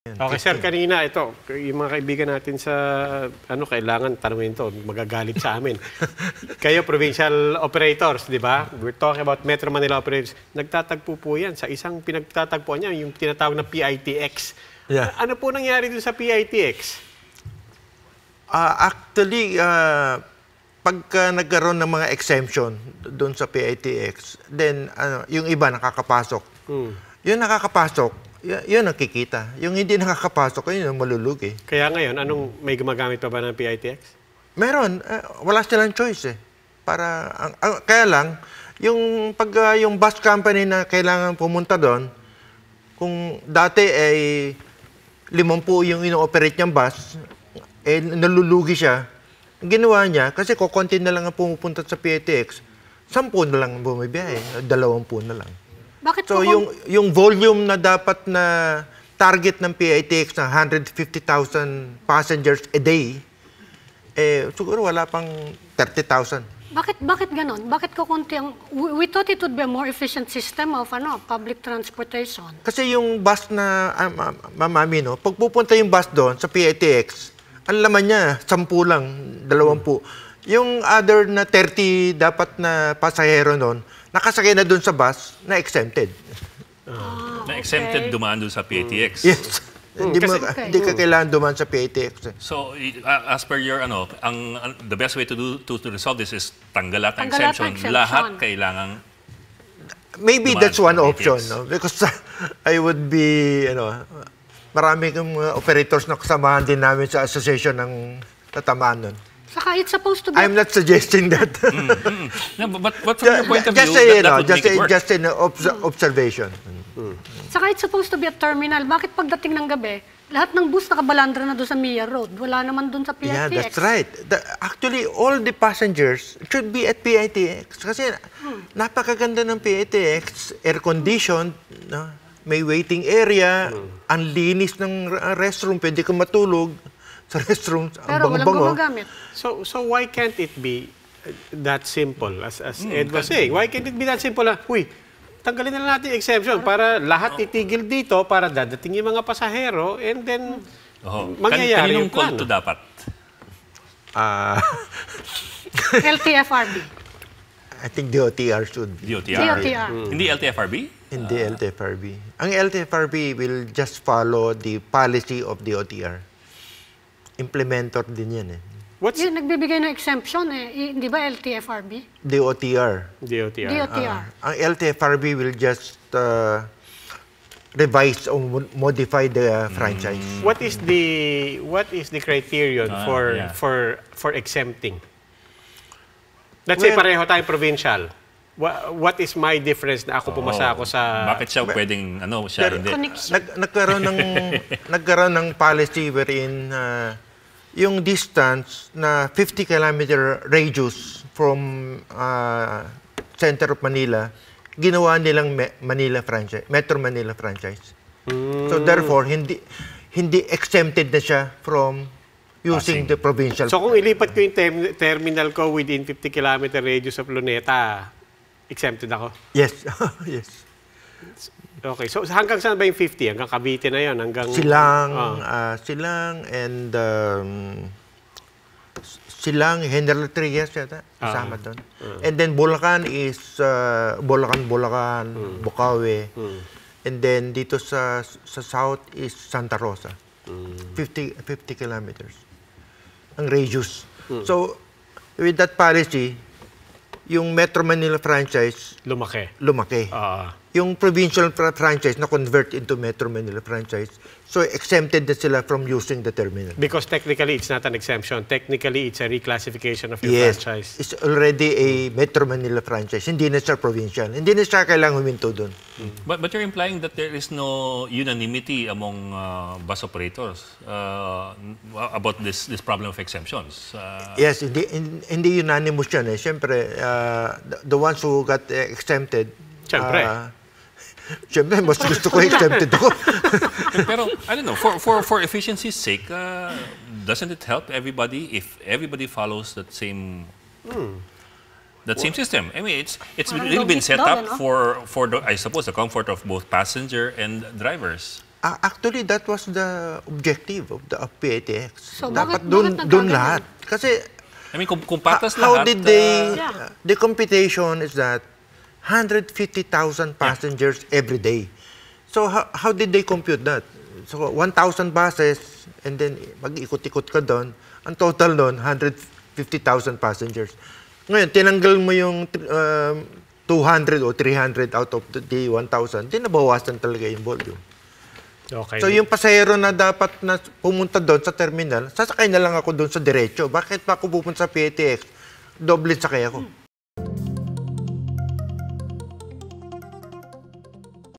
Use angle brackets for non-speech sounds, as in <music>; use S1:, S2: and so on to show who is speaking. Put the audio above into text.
S1: Okay, sir, kanina ito, yung mga kaibigan natin sa, ano, kailangan tanungin to, magagalit sa amin. <laughs> Kayo, provincial operators, di ba? We're talking about Metro Manila operators. Nagtatagpo po yan sa isang pinagtatagpuan niya, yung tinatawag na PITX. Yeah. Ano po nangyari dun sa PITX?
S2: Uh, ah, actually, uh, pagka nagkaroon ng mga exemption doon sa PITX, then ano, yung iba nakakapasok. Hmm. Yung nakakapasok, yun nakikita. Yung hindi nakakapasok, yun ang malulugi. Eh.
S1: Kaya ngayon, anong may gumagamit pa ba ng PITX?
S2: Meron. Uh, wala silang choice eh. Para, ang, ang, kaya lang, yung pag uh, yung bus company na kailangan pumunta doon, kung dati ay eh, limampu yung ino-operate niyang bus, eh nalulugi siya. ginawa niya, kasi kukonti na lang ang pumupunta sa PITX, sampu na lang ang bumibiyahe, dalawampu na lang.
S1: Bakit so, po yung,
S2: yung volume na dapat na target ng PITX na 150,000 passengers a day, eh, siguro wala pang 30,000.
S1: Bakit bakit ganon? Bakit ko kukunti ang we, we thought it would be a more efficient system of ano, public transportation.
S2: Kasi yung bus na um, uh, ah, mamami no, pag pupunta yung bus doon sa PITX, ang laman niya 10 lang, 20. Hmm. Yung other na 30 dapat na pasahero noon, nakasakay na doon sa bus, na-exempted.
S3: Ah, Na-exempted dumaan doon sa PATX. Mm. Yes.
S2: Hmm. Hindi mm. okay. ka hmm. kailangan dumaan sa PATX. Eh.
S3: So, uh, as per your, ano, ang, uh, the best way to do to, to resolve this is tanggalata exemption. exemption. Lahat kailangan
S2: Maybe that's one option, no? Because <laughs> I would be, you know, marami kong uh, operators na kasamahan din namin sa association ng tatamaan nun. Saka it's supposed to be... I'm not suggesting that. Mm,
S3: mm, No, but, but from your point of just view, a, that, that would just make a, it work. Just
S2: an obs mm. observation. Mm.
S1: Saka it's supposed to be a terminal. Bakit pagdating ng gabi, lahat ng bus nakabalandra na doon sa Mia Road. Wala naman doon sa PITX. Yeah, that's
S2: right. The, actually, all the passengers should be at PITX. Kasi hmm. napakaganda ng PITX, air-conditioned, no? may waiting area, hmm. ang linis ng restroom, pwede kang matulog sa restrooms. Pero ang bango, walang gumagamit.
S1: So, so why can't it be uh, that simple? As, as mm, Ed was saying, why can't it be that simple? uy, tanggalin na natin exemption para, lahat itigil dito para dadating yung mga pasahero and then
S3: oh. mangyayari Kan, yung plano. konto dapat? Uh, ah.
S1: LTFRB.
S2: <laughs> I think DOTR should be. DOTR. DOTR. Mm. Hindi LTFRB? Hindi uh, ah. LTFRB. Ang LTFRB will just follow the policy of DOTR implementer din yan eh.
S1: What's... Yung nagbibigay ng exemption eh, hindi ba LTFRB?
S2: DOTR. DOTR. DOTR. Uh, ah, ang LTFRB will just uh, revise or modify the uh, franchise. Mm.
S1: What is the what is the criterion uh, for yeah. for for exempting? Let's well, say pareho tayong provincial. What, what is my difference
S3: na ako pumasa oh. ako sa... Bakit siya pwedeng, ano, siya hindi?
S2: Nag, nagkaroon, ng, <laughs> nagkaroon ng policy wherein uh, yung distance na 50 kilometer radius from uh, center of Manila, ginawa nilang Manila franchise, Metro Manila franchise. Mm. So hmm. therefore, hindi hindi exempted na siya from using Passing. Ah, the provincial. So
S1: kung ilipat ko yung ter terminal ko within 50 kilometer radius of Luneta, exempted ako?
S2: Yes. <laughs> yes.
S1: Okay, so hanggang saan ba yung 50? Hanggang Cavite na yon Hanggang... Silang, oh.
S2: uh, silang and... Um, silang General Trias yata, ah. kasama uh, doon. Uh, and then Bulacan is uh, Bulacan, Bulacan, uh, Bukawi. Uh, and then dito sa sa south is Santa Rosa. Uh, 50 50 kilometers ang radius. Uh, so with that policy, yung Metro Manila franchise lumaki. Lumaki. Uh, yung provincial franchise na convert into Metro Manila franchise, so exempted na sila from using the terminal.
S1: Because technically, it's not an exemption. Technically, it's a reclassification
S3: of your yes,
S2: franchise. Yes, it's already a Metro Manila franchise. Hindi na siya provincial. Hindi na siya kailangang huminto doon.
S3: But, but you're implying that there is no unanimity among uh, bus operators uh, about this this problem of exemptions. Uh, yes, hindi,
S2: hindi unanimous yan. Eh. Siyempre, uh, the, the ones who got uh, exempted, Siyempre. Uh, Siyempre, mas gusto ko exempted ako.
S3: <laughs> Pero, I don't know, for, for, for efficiency's sake, uh, doesn't it help everybody if everybody follows that same
S2: mm. that same system? I mean, it's it's really been set up eh, for,
S3: for the, I suppose, the comfort of both passenger and drivers.
S2: Uh, actually, that was the objective of the of PATX. So, Dapat doon doon lahat. Kasi I mean, kung, kung patas lahat... How did they... Uh, yeah. The computation is that 150,000 passengers yeah. every day. So how, how did they compute that? So 1,000 buses and then pag ikot ikot ka doon, ang total noon 150,000 passengers. Ngayon, tinanggal mo yung um, 200 o 300 out of the 1,000, din nabawasan talaga yung volume. Okay. So yung pasahero na dapat na pumunta doon sa terminal, sasakay na lang ako doon sa diretso. Bakit pa ako pupunta sa PTX? Doble sakay ako. Hmm.